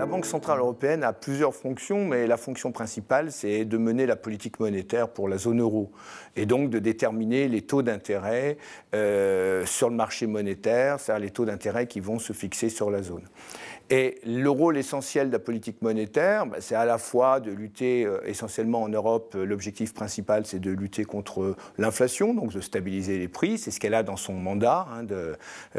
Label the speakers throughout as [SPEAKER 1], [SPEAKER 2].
[SPEAKER 1] La Banque centrale européenne a plusieurs fonctions, mais la fonction principale, c'est de mener la politique monétaire pour la zone euro et donc de déterminer les taux d'intérêt euh, sur le marché monétaire, c'est-à-dire les taux d'intérêt qui vont se fixer sur la zone. Et le rôle essentiel de la politique monétaire, bah, c'est à la fois de lutter euh, essentiellement en Europe, euh, l'objectif principal c'est de lutter contre euh, l'inflation, donc de stabiliser les prix, c'est ce qu'elle a dans son mandat hein, de,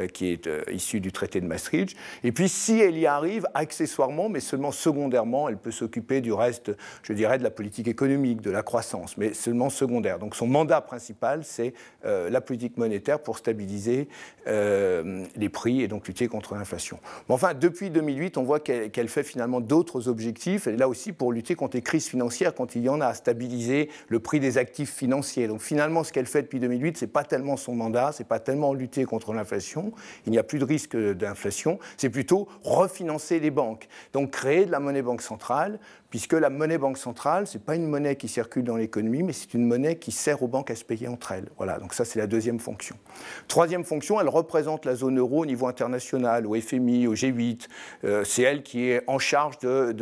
[SPEAKER 1] qui est issu du traité de Maastricht. Et puis si elle y arrive, accessoirement, mais seulement secondairement, elle peut s'occuper du reste, je dirais, de la politique économique, de la croissance, mais seulement secondaire. Donc son mandat principal c'est la politique monétaire pour stabiliser les prix et donc lutter contre l'inflation. enfin, depuis 2008, on voit qu'elle fait finalement d'autres objectifs, et là aussi pour lutter contre les crises financières, quand il y en a, à stabiliser le prix des actifs financiers. Donc finalement, ce qu'elle fait depuis 2008, n'est pas tellement son mandat, c'est pas tellement lutter contre l'inflation, il n'y a plus de risque d'inflation, c'est plutôt refinancer les banques. Donc créer de la monnaie banque centrale puisque la monnaie banque centrale, ce n'est pas une monnaie qui circule dans l'économie, mais c'est une monnaie qui sert aux banques à se payer entre elles. Voilà, donc ça c'est la deuxième fonction. Troisième fonction, elle représente la zone euro au niveau international, au FMI, au G8. Euh, c'est elle qui est en charge de,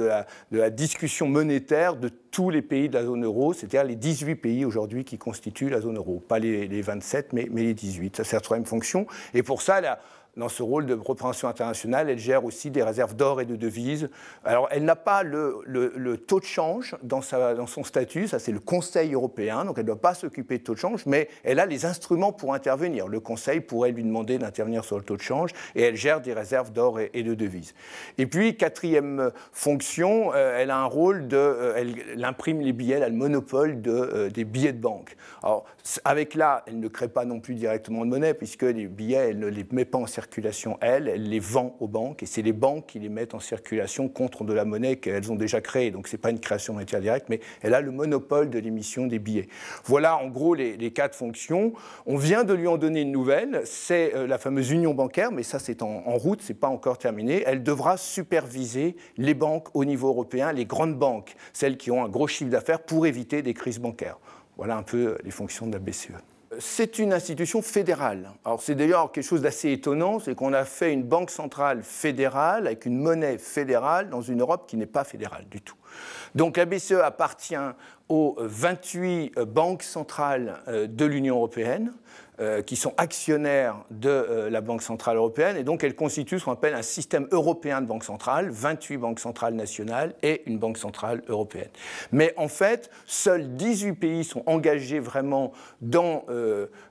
[SPEAKER 1] la, discussion monétaire de tous les pays de la zone euro, c'est-à-dire les 18 pays aujourd'hui qui constituent la zone euro. Pas les, 27, mais, mais, les 18. Ça, c'est la troisième fonction. Et pour ça, elle dans ce rôle de représentation internationale, elle gère aussi des réserves d'or et de devises. Alors, elle n'a pas le, taux de change dans, sa, dans son statut, ça c'est le Conseil européen, donc elle ne doit pas s'occuper de taux de change, mais elle a les instruments pour intervenir. Le Conseil pourrait lui demander d'intervenir sur le taux de change et elle gère des réserves d'or et, de devises. Et puis, quatrième fonction, euh, elle a un rôle de. Euh, elle, imprime les billets, elle a le monopole de, euh, des billets de banque. Alors, avec là, elle ne crée pas non plus directement de monnaie, puisque les billets, elle ne les met pas en service circulation, elle les vend aux banques et c'est les banques qui les mettent en circulation contre de la monnaie qu'elles ont déjà créée. Donc ce n'est pas une création monétaire directe, mais elle a le monopole de l'émission des billets. Voilà en gros les, quatre fonctions. On vient de lui en donner une nouvelle, c'est euh, la fameuse union bancaire, mais ça c'est en, route, c'est pas encore terminé. Elle devra superviser les banques au niveau européen, les grandes banques, celles qui ont un gros chiffre d'affaires pour éviter des crises bancaires. Voilà un peu les fonctions de la BCE c'est une institution fédérale. Alors c'est d'ailleurs quelque chose d'assez étonnant, c'est qu'on a fait une banque centrale fédérale avec une monnaie fédérale dans une Europe qui n'est pas fédérale du tout. Donc la BCE appartient aux 28 euh, banques centrales euh, de l'Union européenne, euh, qui sont actionnaires de la Banque centrale européenne, et donc elle constituent ce qu'on appelle un système européen de banque centrale, 28 banques centrales nationales et une banque centrale européenne. Mais en fait, seuls 18 pays sont engagés vraiment dans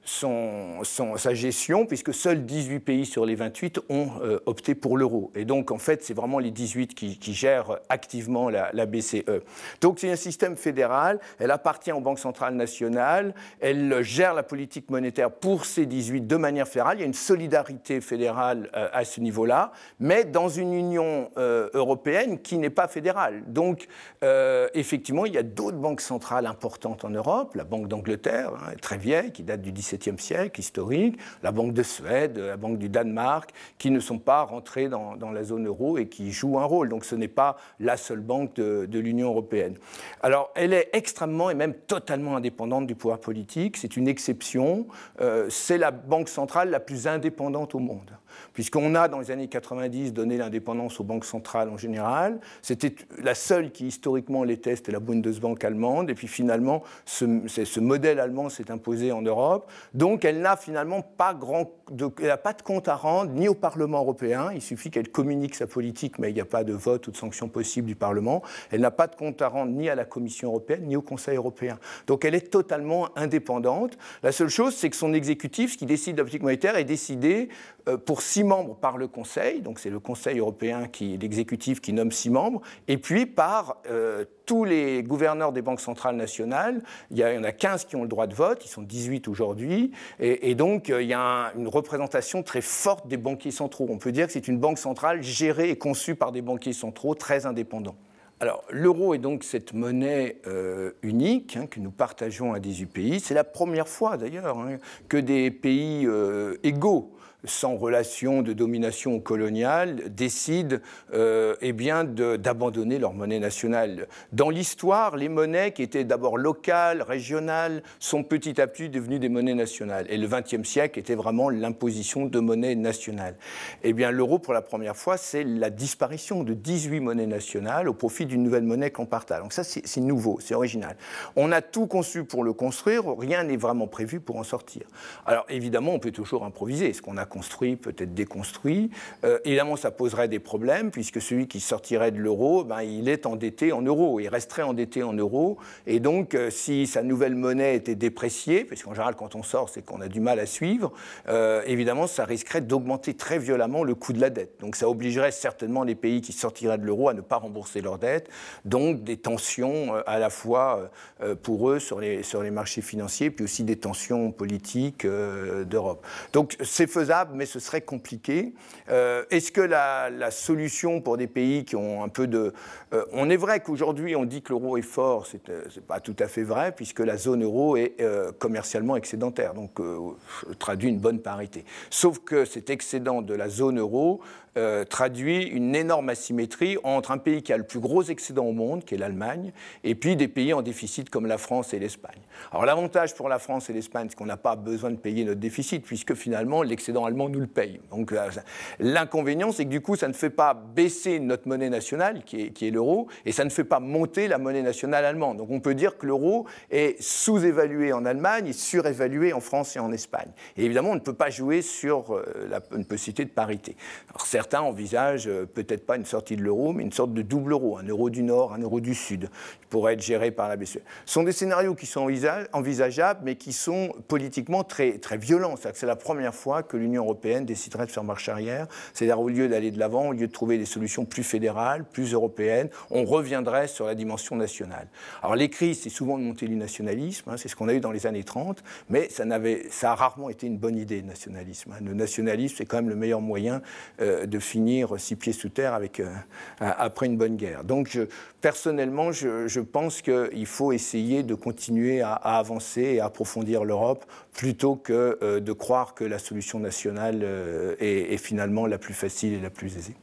[SPEAKER 1] son, sa gestion, puisque seuls 18 pays sur les 28 ont opté pour l'euro. Et donc en fait, c'est vraiment les 18 qui, gèrent activement la BCE. Donc c'est un système fédéral elle appartient aux banques centrales nationales, elle gère la politique monétaire pour ces 18 de manière fédérale, il y a une solidarité fédérale euh, à ce niveau-là, mais dans une Union euh, européenne qui n'est pas fédérale. Donc, euh, effectivement, il y a d'autres banques centrales importantes en Europe, la Banque d'Angleterre, hein, très vieille, qui date du XVIIe siècle, historique, la Banque de Suède, la Banque du Danemark, qui ne sont pas rentrées dans, la zone euro et qui jouent un rôle. Donc, ce n'est pas la seule banque de, de l'Union européenne. Alors, elle est extrêmement et même totalement indépendante du pouvoir politique. C'est une exception. Euh, c'est la banque centrale la plus indépendante au monde puisqu'on a dans les années 90 donné l'indépendance aux banques centrales en général. C'était la seule qui historiquement l'était, c'était la Bundesbank allemande, et puis finalement ce, modèle allemand s'est imposé en Europe. Donc elle n'a finalement pas grand, de, pas de compte à rendre ni au Parlement européen. Il suffit qu'elle communique sa politique, mais il n'y a pas de vote ou de sanction possible du Parlement. Elle n'a pas de compte à rendre ni à la Commission européenne ni au Conseil européen. Donc elle est totalement indépendante. La seule chose, c'est que son exécutif, ce qui décide de la politique monétaire, est décidé euh, pour six membres par le Conseil, donc c'est le Conseil européen, qui, l'exécutif qui nomme six membres, et puis par euh, tous les gouverneurs des banques centrales nationales. Il y, en a 15 qui ont le droit de vote, ils sont 18 aujourd'hui, et, donc euh, il y a une représentation très forte des banquiers centraux. On peut dire que c'est une banque centrale gérée et conçue par des banquiers centraux très indépendants. Alors, l'euro est donc cette monnaie euh, unique hein, que nous partageons à 18 pays. C'est la première fois, d'ailleurs, hein, que des pays égaux sans relation de domination coloniale, décident euh, eh bien d'abandonner leur monnaie nationale. Dans l'histoire, les monnaies qui étaient d'abord locales, régionales, sont petit à petit devenues des monnaies nationales. Et le XXe siècle était vraiment l'imposition de monnaies nationales. Eh bien, l'euro, pour la première fois, c'est la disparition de 18 monnaies nationales au profit d'une nouvelle monnaie partage Donc ça, c'est nouveau, c'est original. On a tout conçu pour le construire, rien n'est vraiment prévu pour en sortir. Alors évidemment, on peut toujours improviser. Ce qu'on a construit, peut-être déconstruit. Euh, évidemment, ça poserait des problèmes, puisque celui qui sortirait de l'euro, ben, il est endetté en euros, il resterait endetté en euros. Et donc, euh, si sa nouvelle monnaie était dépréciée, parce qu'en général, quand on sort, c'est qu'on a du mal à suivre, euh, évidemment, ça risquerait d'augmenter très violemment le coût de la dette. Donc, ça obligerait certainement les pays qui sortiraient de l'euro à ne pas rembourser leurs dettes. Donc, des tensions à la fois pour eux sur les, sur les marchés financiers, puis aussi des tensions politiques d'Europe. Donc, c'est faisable mais ce serait compliqué. Euh, est-ce que la, solution pour des pays qui ont un peu de... Euh, on est vrai qu'aujourd'hui, on dit que l'euro est fort, c'est euh, pas tout à fait vrai, puisque la zone euro est commercialement excédentaire, donc traduit une bonne parité. Sauf que cet excédent de la zone euro euh, traduit une énorme asymétrie entre un pays qui a le plus gros excédent au monde, qui est l'Allemagne, et puis des pays en déficit comme la France et l'Espagne. Alors l'avantage pour la France et l'Espagne, c'est qu'on n'a pas besoin de payer notre déficit, puisque finalement l'excédent allemand nous le paye. Donc euh, l'inconvénient, c'est que du coup, ça ne fait pas baisser notre monnaie nationale, qui est, qui est l'euro, et ça ne fait pas monter la monnaie nationale allemande. Donc on peut dire que l'euro est sous-évalué en Allemagne et surévalué en France et en Espagne. Et évidemment, on ne peut pas jouer sur euh, la, une possibilité de parité. Alors, certains envisagent euh, peut-être pas une sortie de l'euro, mais une sorte de double euro, un euro du Nord, un euro du Sud, qui pourrait être géré par la BCE. Ce sont des scénarios qui sont envisageables, mais qui sont politiquement très, très violents. C'est la première fois que l'Union européenne déciderait de faire marche arrière. C'est-à-dire, au lieu d'aller de l'avant, au lieu de trouver des solutions plus fédérales, plus européennes, on reviendrait sur la dimension nationale. Alors, les crises, c'est souvent de monter du nationalisme, hein, c'est ce qu'on a eu dans les années 30, mais ça, ça a rarement été une bonne idée, le nationalisme. Hein. Le nationalisme, c'est quand même le meilleur moyen euh, de finir six pieds sous terre euh, après une bonne guerre. Donc personnellement, je, pense qu'il faut essayer de continuer à, avancer et à approfondir l'Europe plutôt que euh, de croire que la solution nationale euh, est finalement la plus facile et la plus aisée.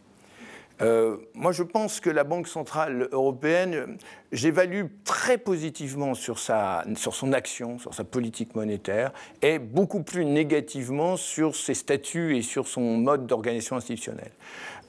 [SPEAKER 1] Euh, moi, je pense que la Banque centrale européenne, j'évalue très positivement sur, sur son action, sur sa politique monétaire, et beaucoup plus négativement sur ses statuts et sur son mode d'organisation institutionnelle.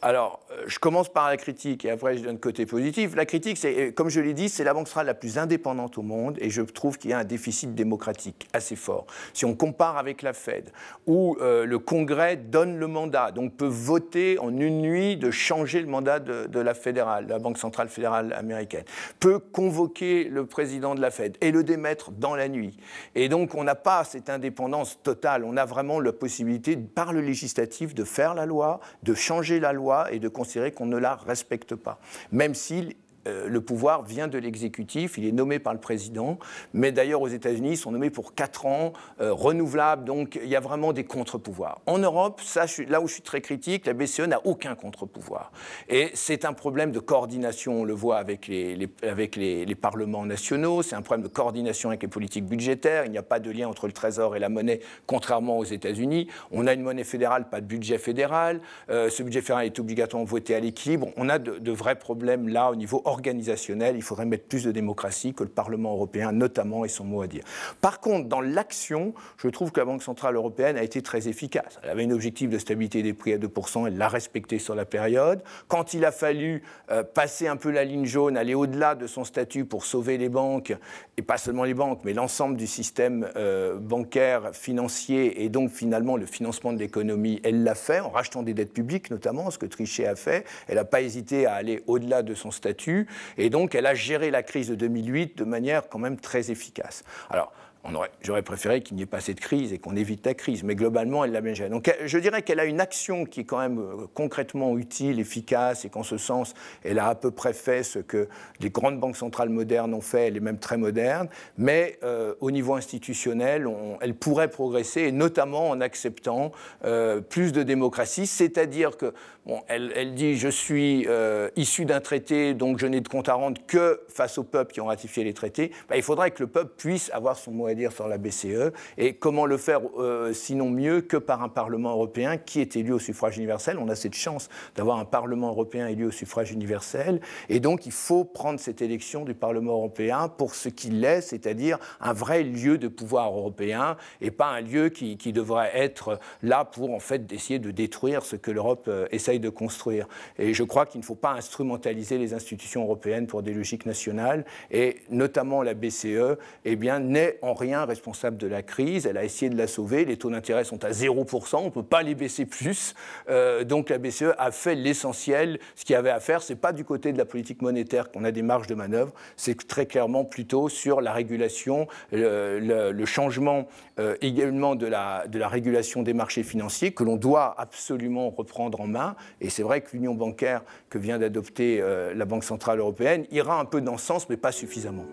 [SPEAKER 1] Alors, euh, je commence par la critique et après je donne côté positif. La critique, c'est, euh, comme je l'ai dit, c'est la banque centrale la plus indépendante au monde et je trouve qu'il y a un déficit démocratique assez fort. Si on compare avec la Fed, où euh, le Congrès donne le mandat, donc peut voter en une nuit de changer le mandat de, de la fédérale, la Banque centrale fédérale américaine, peut convoquer le président de la Fed et le démettre dans la nuit. Et donc, on n'a pas cette indépendance totale. On a vraiment la possibilité, par le législatif, de faire la loi, de changer la loi et de considérer qu'on ne la respecte pas, même si euh, le pouvoir vient de l'exécutif, il est nommé par le président, mais d'ailleurs aux États-Unis, ils sont nommés pour 4 ans, euh, renouvelables, donc il y a vraiment des contre-pouvoirs. En Europe, là où je suis très critique, la BCE n'a aucun contre-pouvoir. Et c'est un problème de coordination, on le voit avec les, parlements nationaux, c'est un problème de coordination avec les politiques budgétaires, il n'y a pas de lien entre le Trésor et la monnaie, contrairement aux États-Unis. On a une monnaie fédérale, pas de budget fédéral, euh, ce budget fédéral est obligatoirement voté à l'équilibre, on a de, de vrais problèmes là au niveau organisationnel, il faudrait mettre plus de démocratie, que le Parlement européen notamment ait son mot à dire. Par contre, dans l'action, je trouve que la Banque centrale européenne a été très efficace. Elle avait un objectif de stabilité des prix à 2%, elle l'a respecté sur la période. Quand il a fallu euh, passer un peu la ligne jaune, aller au-delà de son statut pour sauver les banques, et pas seulement les banques, mais l'ensemble du système euh, bancaire, financier, et donc finalement le financement de l'économie, elle l'a fait en rachetant des dettes publiques notamment, ce que Trichet a fait. Elle n'a pas hésité à aller au-delà de son statut. Et donc, elle a géré la crise de 2008 de manière quand même très efficace. Alors, j'aurais préféré qu'il n'y ait pas cette crise et qu'on évite la crise, mais globalement, elle l'a bien gérée. Donc je dirais qu'elle a une action qui est quand même euh, concrètement utile, efficace, et qu'en ce sens, elle a à peu près fait ce que les grandes banques centrales modernes ont fait, elle est même très moderne, mais euh, au niveau institutionnel, elle pourrait progresser, et notamment en acceptant euh, plus de démocratie, c'est-à-dire que, bon, elle, dit, je suis issu d'un traité, donc je n'ai de compte à rendre que face au peuples qui ont ratifié les traités, bah, il faudrait que le peuple puisse avoir son mot à dire sur la BCE, et comment le faire euh, sinon mieux que par un Parlement européen qui est élu au suffrage universel. On a cette chance d'avoir un Parlement européen élu au suffrage universel, et donc il faut prendre cette élection du Parlement européen pour ce qu'il est, c'est-à-dire un vrai lieu de pouvoir européen, et pas un lieu qui, qui devrait être là pour en fait essayer de détruire ce que l'Europe euh, essaye de construire. Et je crois qu'il ne faut pas instrumentaliser les institutions européennes pour des logiques nationales, et notamment la BCE, eh bien, n'est en réalité responsable de la crise. Elle a essayé de la sauver. Les taux d'intérêt sont à 0%. On ne peut pas les baisser plus. Euh, donc la BCE a fait l'essentiel. Ce qu'il y avait à faire, ce n'est pas du côté de la politique monétaire qu'on a des marges de manœuvre. C'est très clairement plutôt sur la régulation, le, changement euh, également de la, régulation des marchés financiers que l'on doit absolument reprendre en main. Et c'est vrai que l'union bancaire que vient d'adopter euh, la Banque centrale européenne ira un peu dans ce sens, mais pas suffisamment.